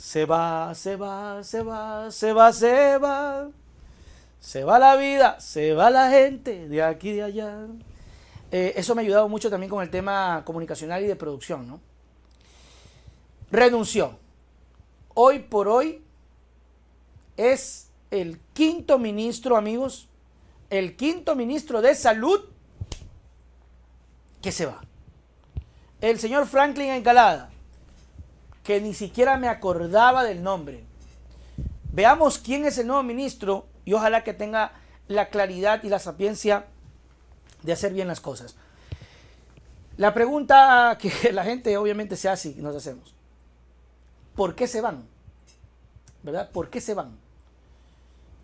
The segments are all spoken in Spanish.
Se va, se va, se va, se va, se va. Se va la vida, se va la gente de aquí y de allá. Eh, eso me ha ayudado mucho también con el tema comunicacional y de producción, ¿no? Renunció. Hoy por hoy es el quinto ministro, amigos, el quinto ministro de salud que se va. El señor Franklin Encalada que ni siquiera me acordaba del nombre. Veamos quién es el nuevo ministro y ojalá que tenga la claridad y la sapiencia de hacer bien las cosas. La pregunta que la gente obviamente se hace y nos hacemos. ¿Por qué se van? ¿Verdad? ¿Por qué se van?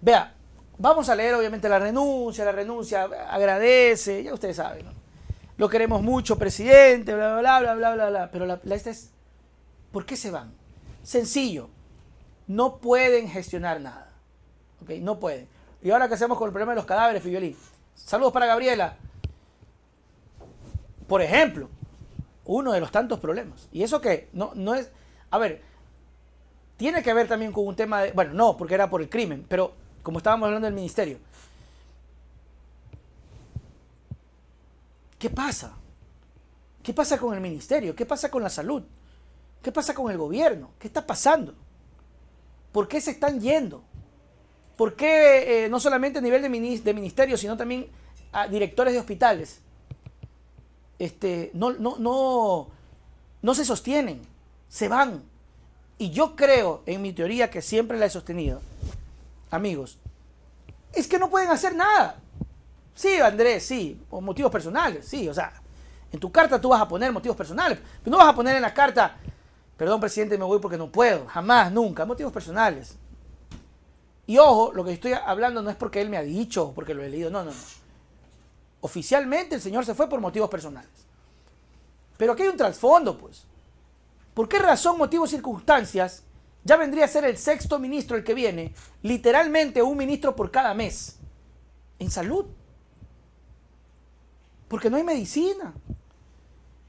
Vea, vamos a leer obviamente la renuncia, la renuncia agradece, ya ustedes saben. Lo queremos mucho, presidente, bla, bla, bla, bla, bla, bla, bla. Pero la, la esta es ¿Por qué se van? Sencillo, no pueden gestionar nada. ¿Ok? No pueden. Y ahora qué hacemos con el problema de los cadáveres, Filiolín. Saludos para Gabriela. Por ejemplo, uno de los tantos problemas. Y eso qué, no, no es. A ver, tiene que ver también con un tema de. Bueno, no, porque era por el crimen, pero como estábamos hablando del ministerio. ¿Qué pasa? ¿Qué pasa con el ministerio? ¿Qué pasa con la salud? ¿Qué pasa con el gobierno? ¿Qué está pasando? ¿Por qué se están yendo? ¿Por qué eh, no solamente a nivel de, ministerio, sino también a directores de hospitales? Este, no, no, no, no se sostienen, se van. Y yo creo, en mi teoría, que siempre la he sostenido, amigos, es que no pueden hacer nada. Sí, Andrés, sí, por motivos personales, sí, o sea, en tu carta tú vas a poner motivos personales, pero no vas a poner en la carta Perdón, presidente, me voy porque no puedo. Jamás, nunca. Motivos personales. Y ojo, lo que estoy hablando no es porque él me ha dicho, porque lo he leído. No, no, no. Oficialmente el señor se fue por motivos personales. Pero aquí hay un trasfondo, pues. ¿Por qué razón, motivos, circunstancias? Ya vendría a ser el sexto ministro el que viene. Literalmente un ministro por cada mes. En salud. Porque no hay medicina.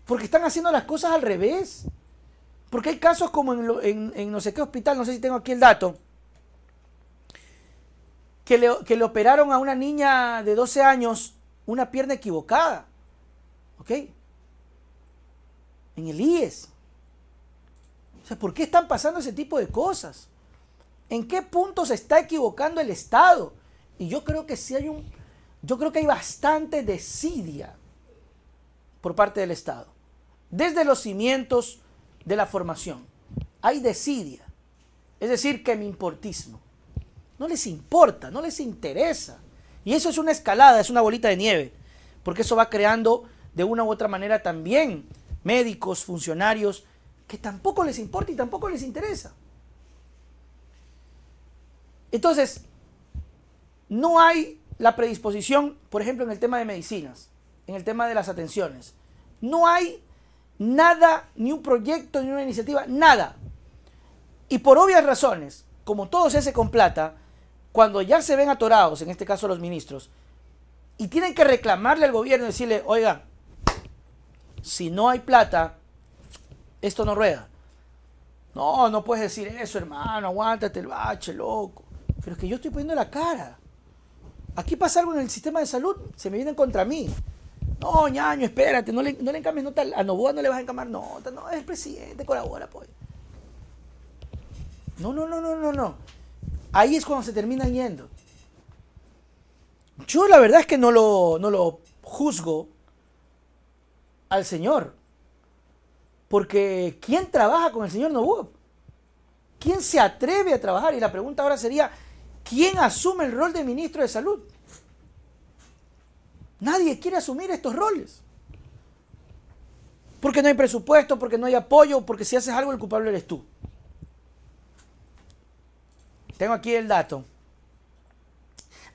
Porque están haciendo las cosas al revés. Porque hay casos como en, no sé qué hospital, no sé si tengo aquí el dato, que le, operaron a una niña de 12 años una pierna equivocada. ¿Ok? En el IES. O sea, ¿por qué están pasando ese tipo de cosas? ¿En qué punto se está equivocando el Estado? Y yo creo que sí hay un. Yo creo que hay bastante desidia por parte del Estado. Desde los cimientos de la formación. Hay desidia. Es decir, que mi importismo. No les importa, no les interesa. Y eso es una escalada, es una bolita de nieve. Porque eso va creando de una u otra manera también médicos, funcionarios, que tampoco les importa y tampoco les interesa. Entonces, no hay la predisposición, por ejemplo, en el tema de medicinas, en el tema de las atenciones. No hay Nada, ni un proyecto, ni una iniciativa, nada. Y por obvias razones, como todo se hace con plata, cuando ya se ven atorados, en este caso los ministros, y tienen que reclamarle al gobierno y decirle, oiga, si no hay plata, esto no rueda. No, no puedes decir eso, hermano, aguántate el bache, loco. Pero es que yo estoy poniendo la cara. Aquí pasa algo en el sistema de salud, se me vienen contra mí. No, ñaño, espérate, no le, no encames nota, a Novoa no le vas a encamar nota, no, es el presidente, colabora, pues. No, no, no, no, no, no. Ahí es cuando se termina yendo. Yo la verdad es que no lo, no lo juzgo al Señor. Porque ¿quién trabaja con el Señor Novoa? ¿Quién se atreve a trabajar? Y la pregunta ahora sería, ¿quién asume el rol de ministro de salud? Nadie quiere asumir estos roles. Porque no hay presupuesto, porque no hay apoyo, porque si haces algo el culpable eres tú. Tengo aquí el dato.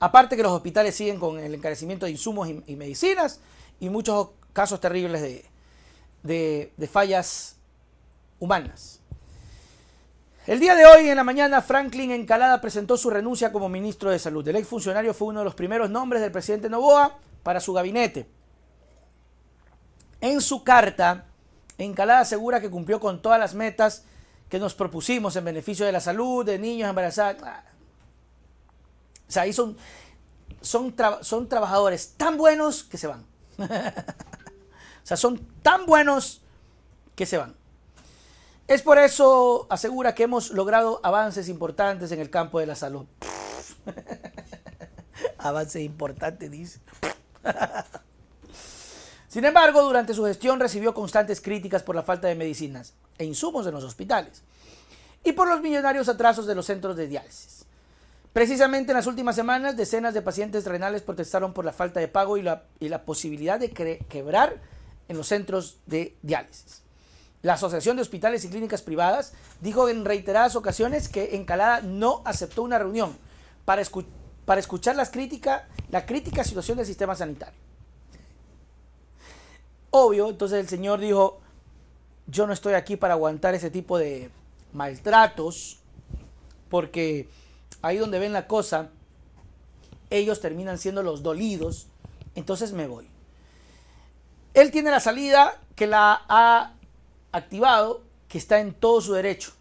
Aparte que los hospitales siguen con el encarecimiento de insumos y, medicinas y muchos casos terribles de fallas humanas. El día de hoy en la mañana, Franklin Encalada presentó su renuncia como ministro de Salud. El exfuncionario fue uno de los primeros nombres del presidente Novoa para su gabinete. En su carta, Encalada asegura que cumplió con todas las metas que nos propusimos en beneficio de la salud, de niños, embarazados. Ah. O sea, ahí son, son, son trabajadores tan buenos que se van. o sea, son tan buenos que se van. Es por eso, asegura, que hemos logrado avances importantes en el campo de la salud. avances importantes, dice. Sin embargo, durante su gestión recibió constantes críticas por la falta de medicinas e insumos en los hospitales y por los millonarios atrasos de los centros de diálisis. Precisamente en las últimas semanas, decenas de pacientes renales protestaron por la falta de pago y la posibilidad de quebrar en los centros de diálisis. La Asociación de Hospitales y Clínicas Privadas dijo en reiteradas ocasiones que Encalada no aceptó una reunión para, escuchar las críticas la crítica situación del sistema sanitario. Obvio, entonces el señor dijo, yo no estoy aquí para aguantar ese tipo de maltratos, porque ahí donde ven la cosa, ellos terminan siendo los dolidos, entonces me voy. Él tiene la salida que la ha activado que está en todo su derecho.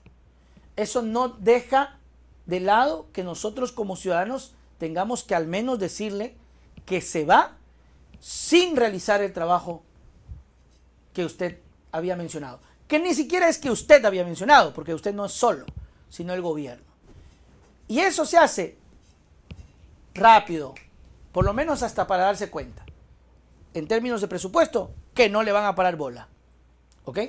Eso no deja de lado que nosotros como ciudadanos tengamos que al menos decirle que se va sin realizar el trabajo que usted había mencionado. Que ni siquiera es que usted había mencionado, porque usted no es solo, sino el gobierno. Y eso se hace rápido, por lo menos hasta para darse cuenta, en términos de presupuesto, que no le van a parar bola. ¿Ok?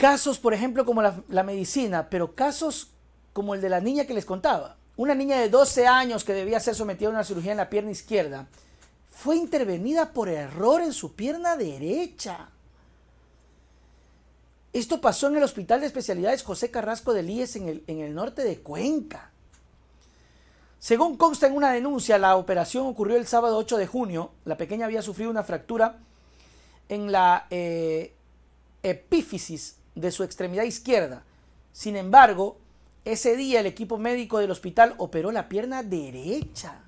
Casos, por ejemplo, como la, medicina, pero casos como el de la niña que les contaba. Una niña de 12 años que debía ser sometida a una cirugía en la pierna izquierda fue intervenida por error en su pierna derecha. Esto pasó en el Hospital de Especialidades José Carrasco de Líes en el, norte de Cuenca. Según consta en una denuncia, la operación ocurrió el sábado 8 de junio. La pequeña había sufrido una fractura en la eh, epífisis de su extremidad izquierda. Sin embargo, ese día el equipo médico del hospital operó la pierna derecha.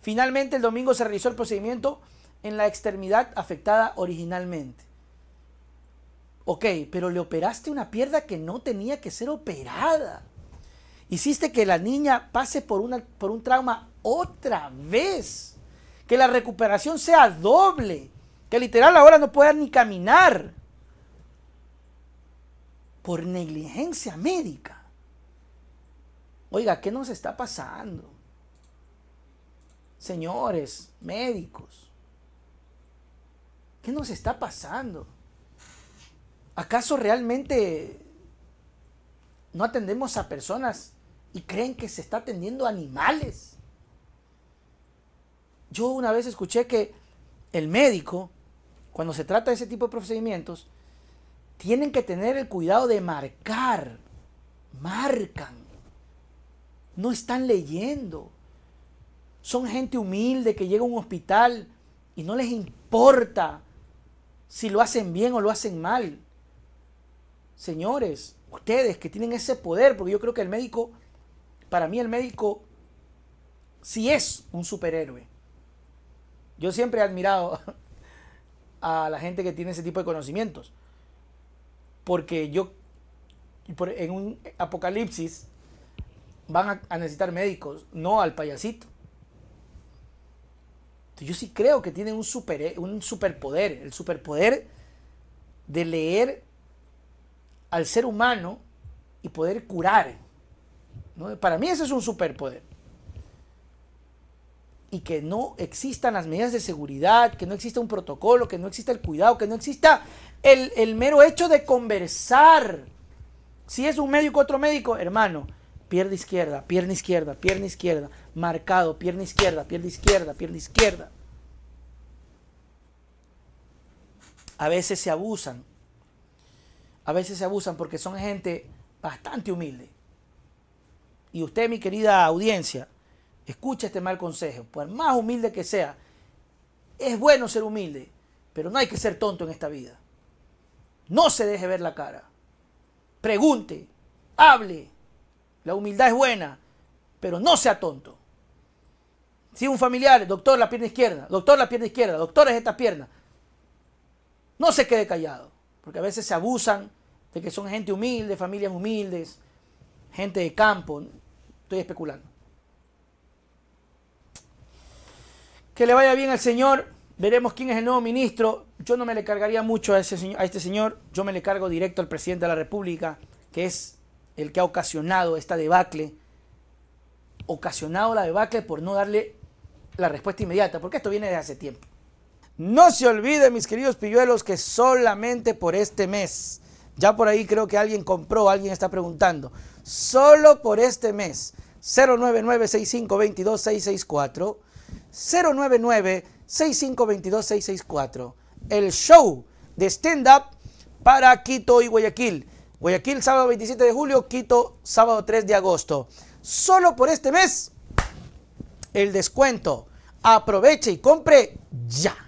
Finalmente, el domingo se realizó el procedimiento en la extremidad afectada originalmente. Ok, pero le operaste una pierna que no tenía que ser operada. Hiciste que la niña pase por, una, por un trauma otra vez. Que la recuperación sea doble. Que literal ahora no pueda ni caminar por negligencia médica. Oiga, ¿qué nos está pasando? Señores, médicos, ¿qué nos está pasando? ¿Acaso realmente no atendemos a personas y creen que se está atendiendo a animales? Yo una vez escuché que el médico, cuando se trata de ese tipo de procedimientos, tienen que tener el cuidado de marcar. Marcan. No están leyendo. Son gente humilde que llega a un hospital y no les importa si lo hacen bien o lo hacen mal. Señores, ustedes que tienen ese poder, porque yo creo que el médico, para mí el médico si es un superhéroe. Yo siempre he admirado a la gente que tiene ese tipo de conocimientos porque yo, en un apocalipsis, van a, necesitar médicos, no al payasito. Yo sí creo que tiene un, super, un superpoder, el superpoder de leer al ser humano y poder curar. Para mí ese es un superpoder y que no existan las medidas de seguridad, que no exista un protocolo, que no exista el cuidado, que no exista el, el mero hecho de conversar. Si es un médico, otro médico, hermano, pierna izquierda, pierna izquierda, pierna izquierda, marcado, pierna izquierda, pierna izquierda, pierna izquierda. A veces se abusan, a veces se abusan porque son gente bastante humilde. Y usted, mi querida audiencia, Escucha este mal consejo, por más humilde que sea, es bueno ser humilde, pero no hay que ser tonto en esta vida. No se deje ver la cara. Pregunte, hable. La humildad es buena, pero no sea tonto. Si un familiar, doctor, la pierna izquierda, doctor, la pierna izquierda, doctor, es esta pierna. No se quede callado, porque a veces se abusan de que son gente humilde, familias humildes, gente de campo. Estoy especulando. Que le vaya bien al señor. Veremos quién es el nuevo ministro. Yo no me le cargaría mucho a, ese, a este señor. Yo me le cargo directo al presidente de la República, que es el que ha ocasionado esta debacle. Ocasionado la debacle por no darle la respuesta inmediata, porque esto viene de hace tiempo. No se olviden, mis queridos pilluelos, que solamente por este mes, ya por ahí creo que alguien compró, alguien está preguntando, solo por este mes, 099 6522 664 099-6522-664. El show de stand-up para Quito y Guayaquil. Guayaquil sábado 27 de julio, Quito sábado 3 de agosto. Solo por este mes, el descuento. Aproveche y compre ya.